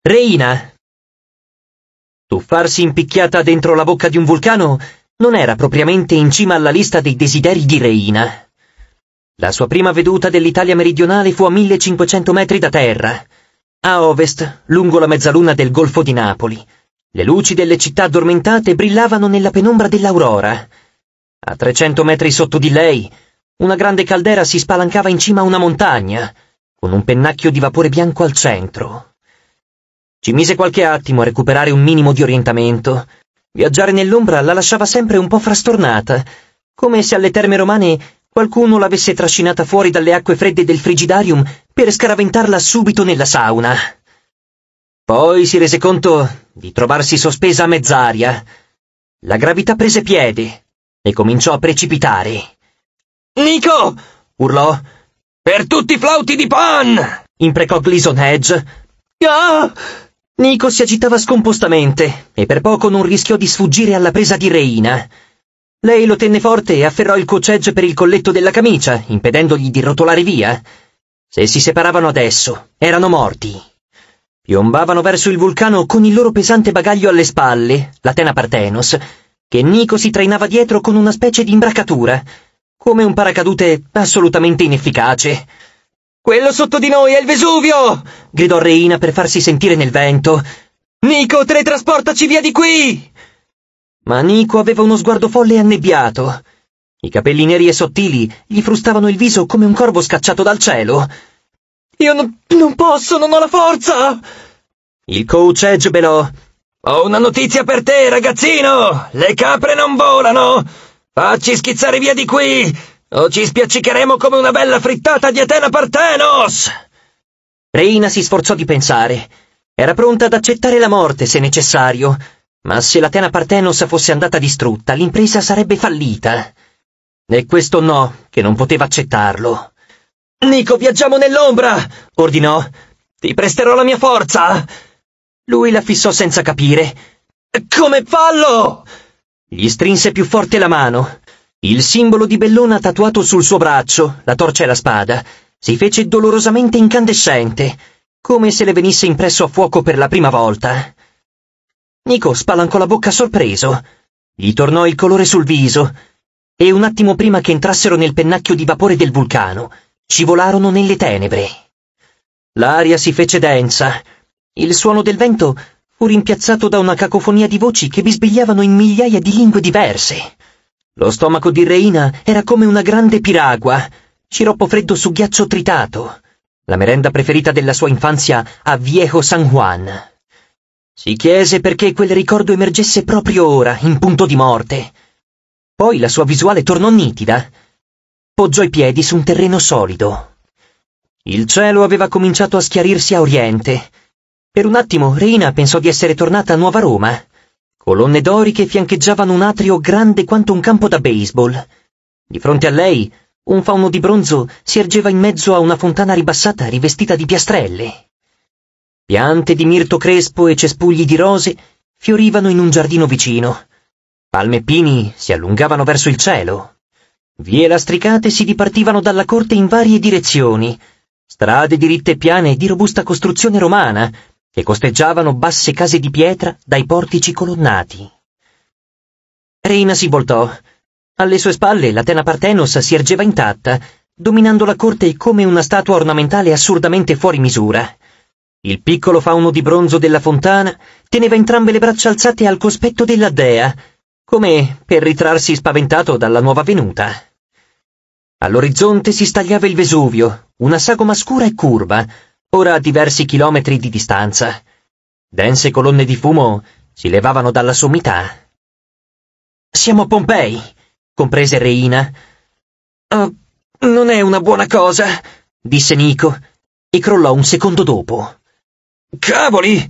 Reina! Tuffarsi impicchiata dentro la bocca di un vulcano non era propriamente in cima alla lista dei desideri di Reina. La sua prima veduta dell'Italia meridionale fu a 1500 metri da terra, a ovest, lungo la mezzaluna del Golfo di Napoli. Le luci delle città addormentate brillavano nella penombra dell'aurora. A 300 metri sotto di lei, una grande caldera si spalancava in cima a una montagna, con un pennacchio di vapore bianco al centro. Ci mise qualche attimo a recuperare un minimo di orientamento. Viaggiare nell'ombra la lasciava sempre un po' frastornata, come se alle terme romane qualcuno l'avesse trascinata fuori dalle acque fredde del frigidarium per scaraventarla subito nella sauna. Poi si rese conto di trovarsi sospesa a mezz'aria. La gravità prese piede e cominciò a precipitare. Nico! urlò. Per tutti i flauti di Pan! imprecò Gleason Hedge. Ah! Nico si agitava scompostamente e per poco non rischiò di sfuggire alla presa di Reina. Lei lo tenne forte e afferrò il cocceggio per il colletto della camicia, impedendogli di rotolare via. Se si separavano adesso, erano morti. Piombavano verso il vulcano con il loro pesante bagaglio alle spalle, la tena Partenos, che Nico si trainava dietro con una specie di imbracatura, come un paracadute assolutamente inefficace. Quello sotto di noi è il Vesuvio! gridò Reina per farsi sentire nel vento. Nico, teletrasportaci via di qui! Ma Nico aveva uno sguardo folle e annebbiato. I capelli neri e sottili gli frustavano il viso come un corvo scacciato dal cielo. Io non, non posso, non ho la forza! Il coach Edge belò. Ho una notizia per te, ragazzino! Le capre non volano! Facci schizzare via di qui! o oh, ci spiaccicheremo come una bella frittata di Atena Partenos! Reina si sforzò di pensare. Era pronta ad accettare la morte, se necessario, ma se l'Atena Partenos fosse andata distrutta, l'impresa sarebbe fallita. E questo no, che non poteva accettarlo. Nico, viaggiamo nell'ombra! ordinò. Ti presterò la mia forza! Lui la fissò senza capire. Come fallo! Gli strinse più forte la mano. Il simbolo di Bellona tatuato sul suo braccio, la torcia e la spada, si fece dolorosamente incandescente, come se le venisse impresso a fuoco per la prima volta. Nico spalancò la bocca sorpreso, gli tornò il colore sul viso, e un attimo prima che entrassero nel pennacchio di vapore del vulcano, scivolarono nelle tenebre. L'aria si fece densa, il suono del vento fu rimpiazzato da una cacofonia di voci che bisbigliavano in migliaia di lingue diverse. Lo stomaco di Reina era come una grande piragua, sciroppo freddo su ghiaccio tritato, la merenda preferita della sua infanzia a Viejo San Juan. Si chiese perché quel ricordo emergesse proprio ora, in punto di morte. Poi la sua visuale tornò nitida. Poggiò i piedi su un terreno solido. Il cielo aveva cominciato a schiarirsi a oriente. Per un attimo Reina pensò di essere tornata a Nuova Roma colonne doriche fiancheggiavano un atrio grande quanto un campo da baseball. Di fronte a lei, un fauno di bronzo si ergeva in mezzo a una fontana ribassata rivestita di piastrelle. Piante di mirto crespo e cespugli di rose fiorivano in un giardino vicino. Palme e pini si allungavano verso il cielo. Vie lastricate si dipartivano dalla corte in varie direzioni. Strade diritte e piane di robusta costruzione romana, e costeggiavano basse case di pietra dai portici colonnati. Reina si voltò. Alle sue spalle la tena Partenos si ergeva intatta, dominando la corte come una statua ornamentale assurdamente fuori misura. Il piccolo fauno di bronzo della fontana teneva entrambe le braccia alzate al cospetto della dea, come per ritrarsi spaventato dalla nuova venuta. All'orizzonte si stagliava il Vesuvio, una sagoma scura e curva, ora a diversi chilometri di distanza. Dense colonne di fumo si levavano dalla sommità. Siamo a Pompei, comprese Reina. Oh, non è una buona cosa, disse Nico, e crollò un secondo dopo. Cavoli!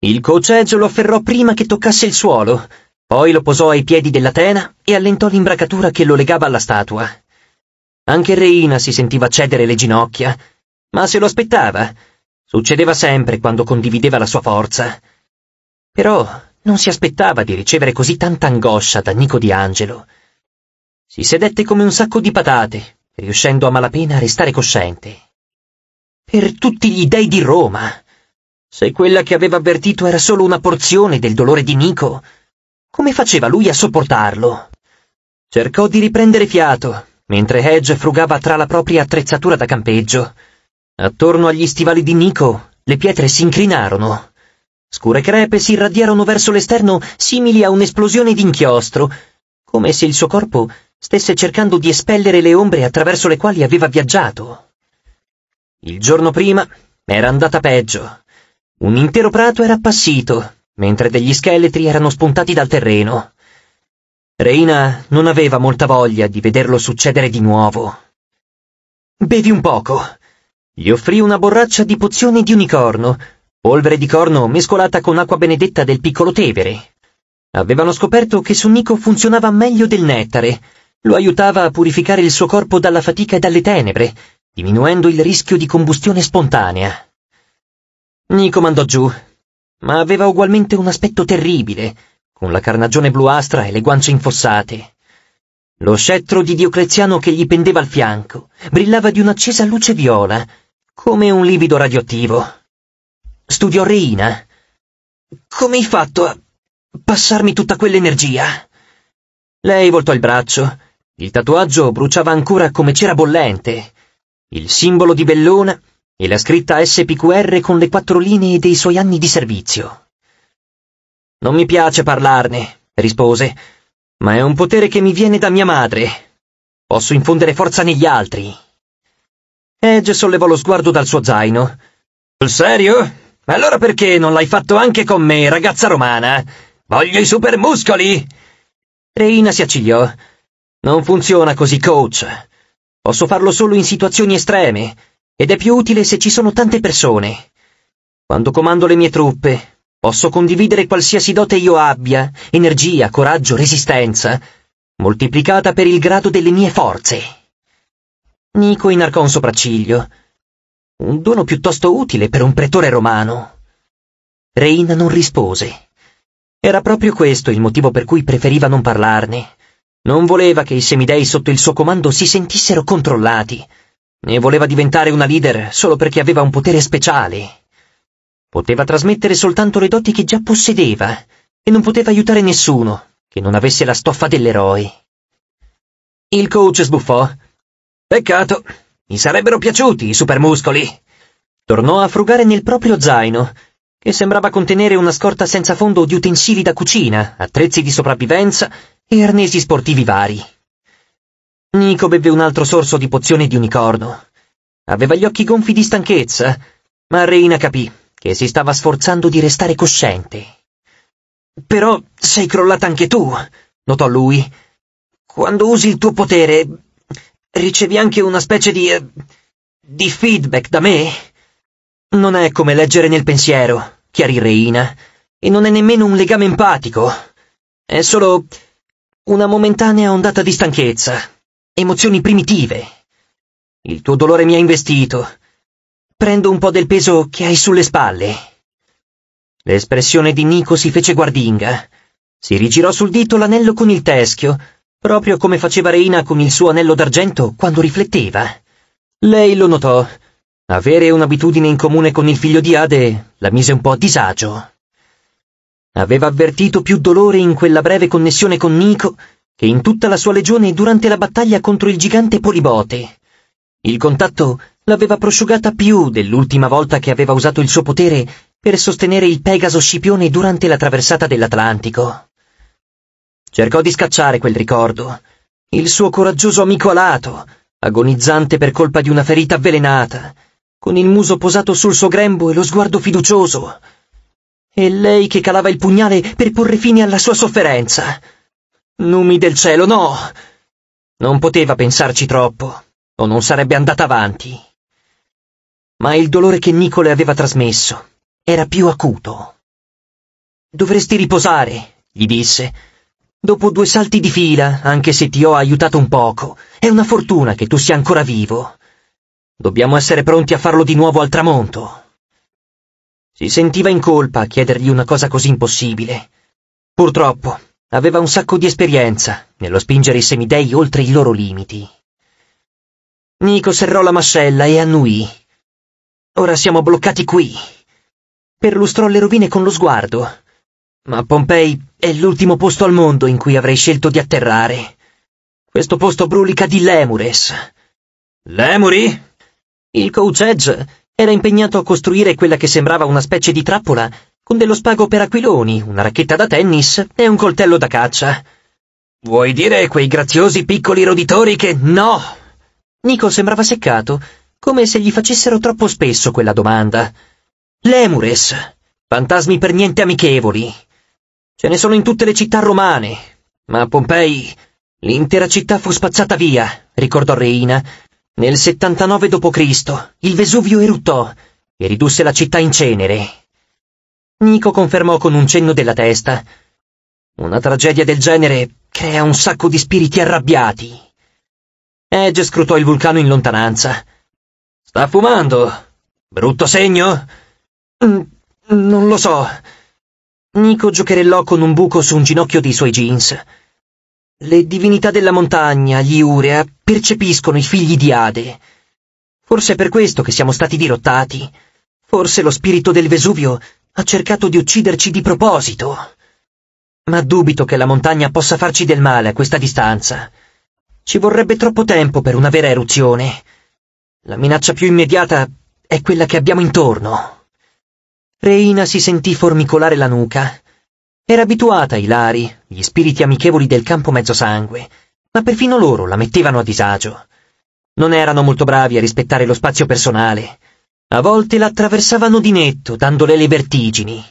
Il cocceggio lo afferrò prima che toccasse il suolo, poi lo posò ai piedi dell'Atena e allentò l'imbracatura che lo legava alla statua. Anche Reina si sentiva cedere le ginocchia ma se lo aspettava. Succedeva sempre quando condivideva la sua forza. Però non si aspettava di ricevere così tanta angoscia da Nico di Angelo. Si sedette come un sacco di patate, riuscendo a malapena a restare cosciente. Per tutti gli dei di Roma! Se quella che aveva avvertito era solo una porzione del dolore di Nico, come faceva lui a sopportarlo? Cercò di riprendere fiato, mentre Hedge frugava tra la propria attrezzatura da campeggio. Attorno agli stivali di Nico le pietre si incrinarono. Scure crepe si irradiarono verso l'esterno simili a un'esplosione d'inchiostro, come se il suo corpo stesse cercando di espellere le ombre attraverso le quali aveva viaggiato. Il giorno prima era andata peggio. Un intero prato era appassito, mentre degli scheletri erano spuntati dal terreno. Reina non aveva molta voglia di vederlo succedere di nuovo. Bevi un poco, gli offrì una borraccia di pozione di unicorno, polvere di corno mescolata con acqua benedetta del piccolo Tevere. Avevano scoperto che su Nico funzionava meglio del nettare, lo aiutava a purificare il suo corpo dalla fatica e dalle tenebre, diminuendo il rischio di combustione spontanea. Nico mandò giù, ma aveva ugualmente un aspetto terribile, con la carnagione bluastra e le guance infossate. Lo scettro di Diocleziano che gli pendeva al fianco brillava di un'accesa luce viola, come un livido radioattivo. Studiò Reina. Come hai fatto a passarmi tutta quell'energia? Lei voltò il braccio. Il tatuaggio bruciava ancora come cera bollente. Il simbolo di Bellona e la scritta SPQR con le quattro linee dei suoi anni di servizio. Non mi piace parlarne, rispose, ma è un potere che mi viene da mia madre. Posso infondere forza negli altri. Edge eh, sollevò lo sguardo dal suo zaino. Sul serio? Allora perché non l'hai fatto anche con me, ragazza romana? Voglio i supermuscoli! Reina si accigliò. Non funziona così, coach. Posso farlo solo in situazioni estreme, ed è più utile se ci sono tante persone. Quando comando le mie truppe, posso condividere qualsiasi dote io abbia, energia, coraggio, resistenza, moltiplicata per il grado delle mie forze. Nico inarcò un sopracciglio. Un dono piuttosto utile per un pretore romano. Reina non rispose. Era proprio questo il motivo per cui preferiva non parlarne. Non voleva che i semidei sotto il suo comando si sentissero controllati, ne voleva diventare una leader solo perché aveva un potere speciale. Poteva trasmettere soltanto le doti che già possedeva, e non poteva aiutare nessuno che non avesse la stoffa dell'eroe. Il coach sbuffò Peccato, mi sarebbero piaciuti i supermuscoli. Tornò a frugare nel proprio zaino, che sembrava contenere una scorta senza fondo di utensili da cucina, attrezzi di sopravvivenza e arnesi sportivi vari. Nico bevve un altro sorso di pozione di unicorno. Aveva gli occhi gonfi di stanchezza, ma Reina capì che si stava sforzando di restare cosciente. Però sei crollata anche tu, notò lui. Quando usi il tuo potere, Ricevi anche una specie di... Eh, di feedback da me? Non è come leggere nel pensiero, chiarì Reina, e non è nemmeno un legame empatico. È solo una momentanea ondata di stanchezza, emozioni primitive. Il tuo dolore mi ha investito. Prendo un po' del peso che hai sulle spalle. L'espressione di Nico si fece guardinga. Si rigirò sul dito l'anello con il teschio, proprio come faceva Reina con il suo anello d'argento quando rifletteva. Lei lo notò. Avere un'abitudine in comune con il figlio di Ade la mise un po' a disagio. Aveva avvertito più dolore in quella breve connessione con Nico che in tutta la sua legione durante la battaglia contro il gigante Polibote. Il contatto l'aveva prosciugata più dell'ultima volta che aveva usato il suo potere per sostenere il Pegaso Scipione durante la traversata dell'Atlantico. Cercò di scacciare quel ricordo. Il suo coraggioso amico alato, agonizzante per colpa di una ferita avvelenata, con il muso posato sul suo grembo e lo sguardo fiducioso. E lei che calava il pugnale per porre fine alla sua sofferenza. Numi del cielo, no! Non poteva pensarci troppo, o non sarebbe andata avanti. Ma il dolore che Nico le aveva trasmesso era più acuto. Dovresti riposare, gli disse, Dopo due salti di fila, anche se ti ho aiutato un poco, è una fortuna che tu sia ancora vivo. Dobbiamo essere pronti a farlo di nuovo al tramonto. Si sentiva in colpa a chiedergli una cosa così impossibile. Purtroppo, aveva un sacco di esperienza nello spingere i semidei oltre i loro limiti. Nico serrò la mascella e annuì. Ora siamo bloccati qui. Perlustrò le rovine con lo sguardo, ma Pompei è l'ultimo posto al mondo in cui avrei scelto di atterrare. Questo posto brulica di lemures. Lemuri? Il coach Edge era impegnato a costruire quella che sembrava una specie di trappola con dello spago per aquiloni, una racchetta da tennis e un coltello da caccia. Vuoi dire quei graziosi piccoli roditori che no? Nico sembrava seccato, come se gli facessero troppo spesso quella domanda. Lemures, fantasmi per niente amichevoli. Ce ne sono in tutte le città romane, ma a Pompei l'intera città fu spazzata via, ricordò Reina. Nel 79 d.C. il Vesuvio eruttò e ridusse la città in cenere. Nico confermò con un cenno della testa. Una tragedia del genere crea un sacco di spiriti arrabbiati. Edge scrutò il vulcano in lontananza. Sta fumando. Brutto segno? Mm, non lo so. Nico giocherellò con un buco su un ginocchio dei suoi jeans. Le divinità della montagna, gli Urea, percepiscono i figli di Ade. Forse è per questo che siamo stati dirottati. Forse lo spirito del Vesuvio ha cercato di ucciderci di proposito. Ma dubito che la montagna possa farci del male a questa distanza. Ci vorrebbe troppo tempo per una vera eruzione. La minaccia più immediata è quella che abbiamo intorno. Reina si sentì formicolare la nuca. Era abituata ai lari, gli spiriti amichevoli del campo mezzosangue, ma perfino loro la mettevano a disagio. Non erano molto bravi a rispettare lo spazio personale. A volte la attraversavano di netto, dandole le vertigini.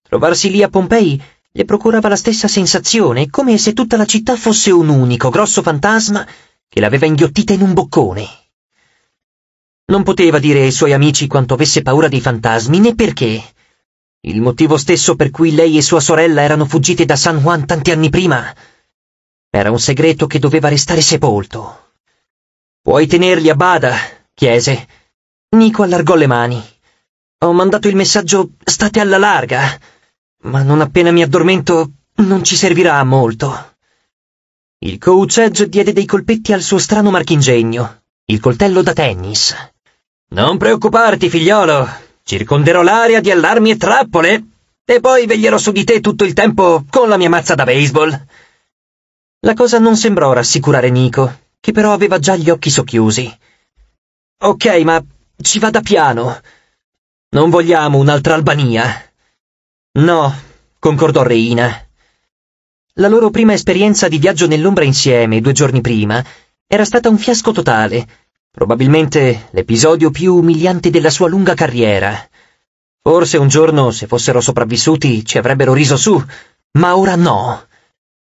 Trovarsi lì a Pompei le procurava la stessa sensazione, come se tutta la città fosse un unico grosso fantasma che l'aveva inghiottita in un boccone. Non poteva dire ai suoi amici quanto avesse paura dei fantasmi, né perché. Il motivo stesso per cui lei e sua sorella erano fuggite da San Juan tanti anni prima. Era un segreto che doveva restare sepolto. Puoi tenerli a bada, chiese. Nico allargò le mani. Ho mandato il messaggio state alla larga, ma non appena mi addormento non ci servirà a molto. Il coach Edge diede dei colpetti al suo strano marchingegno, il coltello da tennis. Non preoccuparti, figliolo. Circonderò l'area di allarmi e trappole e poi veglierò su di te tutto il tempo con la mia mazza da baseball. La cosa non sembrò rassicurare Nico, che però aveva già gli occhi socchiusi. Ok, ma ci vada piano. Non vogliamo un'altra Albania. No, concordò Reina. La loro prima esperienza di viaggio nell'ombra insieme, due giorni prima, era stata un fiasco totale Probabilmente l'episodio più umiliante della sua lunga carriera. Forse un giorno, se fossero sopravvissuti, ci avrebbero riso su, ma ora no.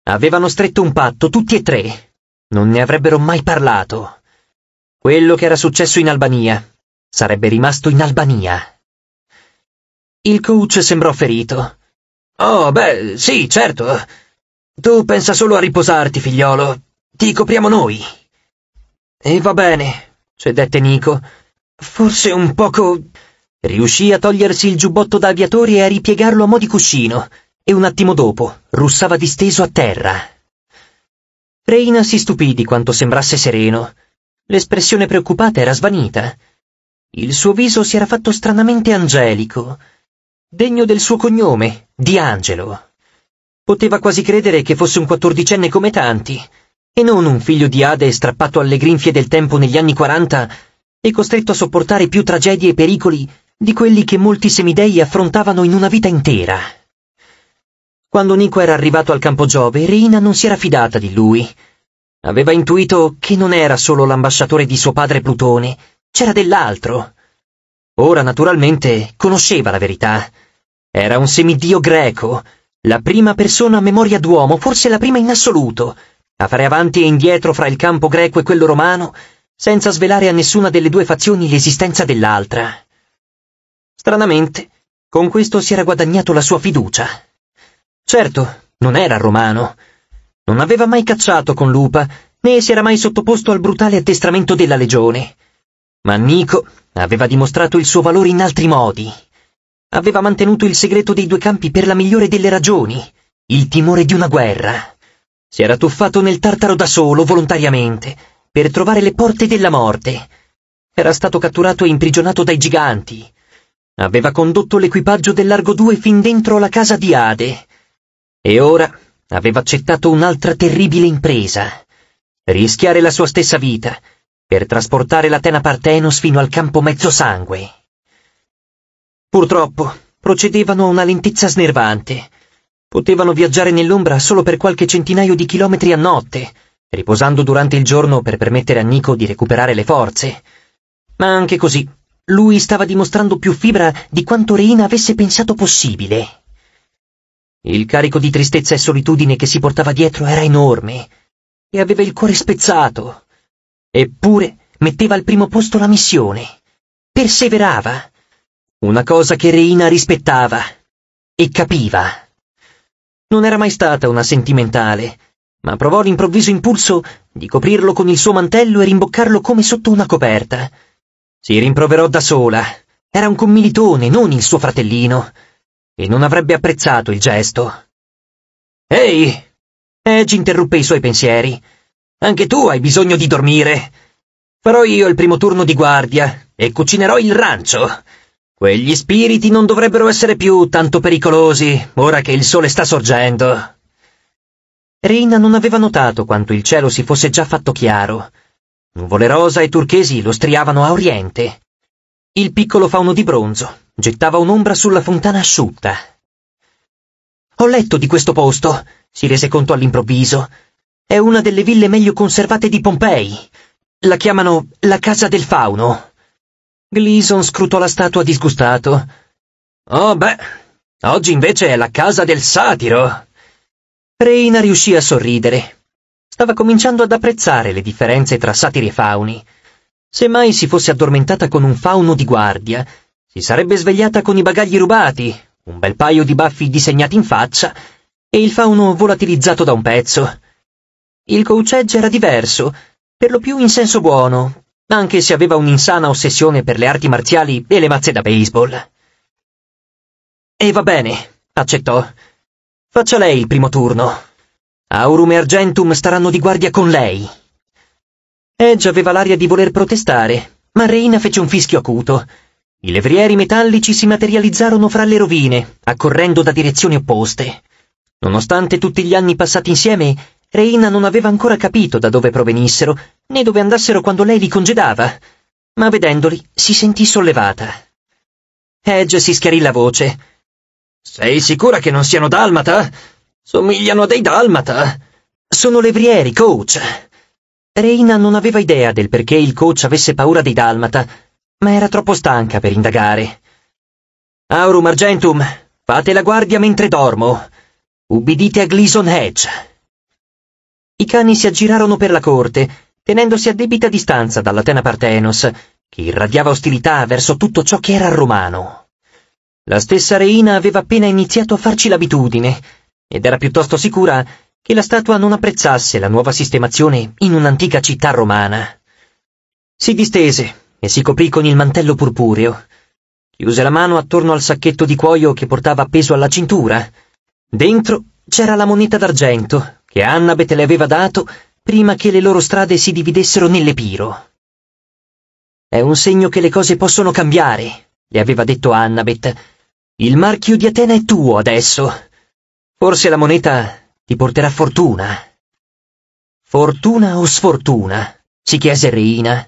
Avevano stretto un patto tutti e tre. Non ne avrebbero mai parlato. Quello che era successo in Albania sarebbe rimasto in Albania. Il coach sembrò ferito. Oh, beh, sì, certo. Tu pensa solo a riposarti, figliolo. Ti copriamo noi. E va bene, sedette Nico. Forse un poco... Riuscì a togliersi il giubbotto da aviatore e a ripiegarlo a mo' di cuscino, e un attimo dopo russava disteso a terra. Reina si stupì di quanto sembrasse sereno. L'espressione preoccupata era svanita. Il suo viso si era fatto stranamente angelico, degno del suo cognome, di Angelo. Poteva quasi credere che fosse un quattordicenne come tanti, e non un figlio di Ade strappato alle grinfie del tempo negli anni 40 e costretto a sopportare più tragedie e pericoli di quelli che molti semidei affrontavano in una vita intera. Quando Nico era arrivato al campo Giove, Reina non si era fidata di lui. Aveva intuito che non era solo l'ambasciatore di suo padre Plutone, c'era dell'altro. Ora, naturalmente, conosceva la verità. Era un semidio greco, la prima persona a memoria d'uomo, forse la prima in assoluto, a fare avanti e indietro fra il campo greco e quello romano, senza svelare a nessuna delle due fazioni l'esistenza dell'altra. Stranamente, con questo si era guadagnato la sua fiducia. Certo, non era romano. Non aveva mai cacciato con Lupa, né si era mai sottoposto al brutale addestramento della legione. Ma Nico aveva dimostrato il suo valore in altri modi. Aveva mantenuto il segreto dei due campi per la migliore delle ragioni, il timore di una guerra. Si era tuffato nel tartaro da solo, volontariamente, per trovare le porte della morte. Era stato catturato e imprigionato dai giganti. Aveva condotto l'equipaggio del Largo 2 fin dentro la casa di Ade. E ora aveva accettato un'altra terribile impresa. Rischiare la sua stessa vita per trasportare l'Atena Partenos fino al campo Mezzosangue. Purtroppo procedevano a una lentezza snervante Potevano viaggiare nell'ombra solo per qualche centinaio di chilometri a notte, riposando durante il giorno per permettere a Nico di recuperare le forze. Ma anche così, lui stava dimostrando più fibra di quanto Reina avesse pensato possibile. Il carico di tristezza e solitudine che si portava dietro era enorme, e aveva il cuore spezzato. Eppure metteva al primo posto la missione. Perseverava. Una cosa che Reina rispettava e capiva. Non era mai stata una sentimentale, ma provò l'improvviso impulso di coprirlo con il suo mantello e rimboccarlo come sotto una coperta. Si rimproverò da sola. Era un commilitone, non il suo fratellino. E non avrebbe apprezzato il gesto. Ehi! Edge interruppe i suoi pensieri. Anche tu hai bisogno di dormire. Farò io il primo turno di guardia e cucinerò il rancio. Quegli spiriti non dovrebbero essere più tanto pericolosi, ora che il sole sta sorgendo. Reina non aveva notato quanto il cielo si fosse già fatto chiaro. Nuvole rosa e turchesi lo striavano a oriente. Il piccolo fauno di bronzo gettava un'ombra sulla fontana asciutta. Ho letto di questo posto, si rese conto all'improvviso. È una delle ville meglio conservate di Pompei. La chiamano la Casa del Fauno. Gleason scrutò la statua disgustato. Oh beh, oggi invece è la casa del satiro. Reina riuscì a sorridere. Stava cominciando ad apprezzare le differenze tra satiri e fauni. Se mai si fosse addormentata con un fauno di guardia, si sarebbe svegliata con i bagagli rubati, un bel paio di baffi disegnati in faccia e il fauno volatilizzato da un pezzo. Il coachegg era diverso, per lo più in senso buono, anche se aveva un'insana ossessione per le arti marziali e le mazze da baseball. E va bene, accettò. Faccia lei il primo turno. Aurum e Argentum staranno di guardia con lei. Edge aveva l'aria di voler protestare, ma Reina fece un fischio acuto. I levrieri metallici si materializzarono fra le rovine, accorrendo da direzioni opposte. Nonostante tutti gli anni passati insieme, Reina non aveva ancora capito da dove provenissero, né dove andassero quando lei li congedava, ma vedendoli si sentì sollevata. Edge si schiarì la voce. Sei sicura che non siano dalmata? Somigliano a dei dalmata. Sono levrieri, coach. Reina non aveva idea del perché il coach avesse paura dei dalmata, ma era troppo stanca per indagare. Aurum Argentum, fate la guardia mentre dormo. Ubbidite a Gleason Hedge. I cani si aggirarono per la corte, tenendosi a debita distanza dall'Atena Partenos, che irradiava ostilità verso tutto ciò che era romano. La stessa reina aveva appena iniziato a farci l'abitudine, ed era piuttosto sicura che la statua non apprezzasse la nuova sistemazione in un'antica città romana. Si distese e si coprì con il mantello purpureo. Chiuse la mano attorno al sacchetto di cuoio che portava appeso alla cintura. Dentro c'era la moneta d'argento, che Annabeth le aveva dato prima che le loro strade si dividessero nell'Epiro. È un segno che le cose possono cambiare, le aveva detto Annabeth. Il marchio di Atena è tuo adesso. Forse la moneta ti porterà fortuna. Fortuna o sfortuna? si chiese Reina.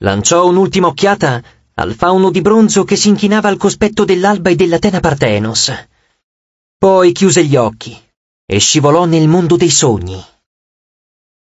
Lanciò un'ultima occhiata al fauno di bronzo che si inchinava al cospetto dell'alba e dell'Atena Partenos. Poi chiuse gli occhi e scivolò nel mondo dei sogni.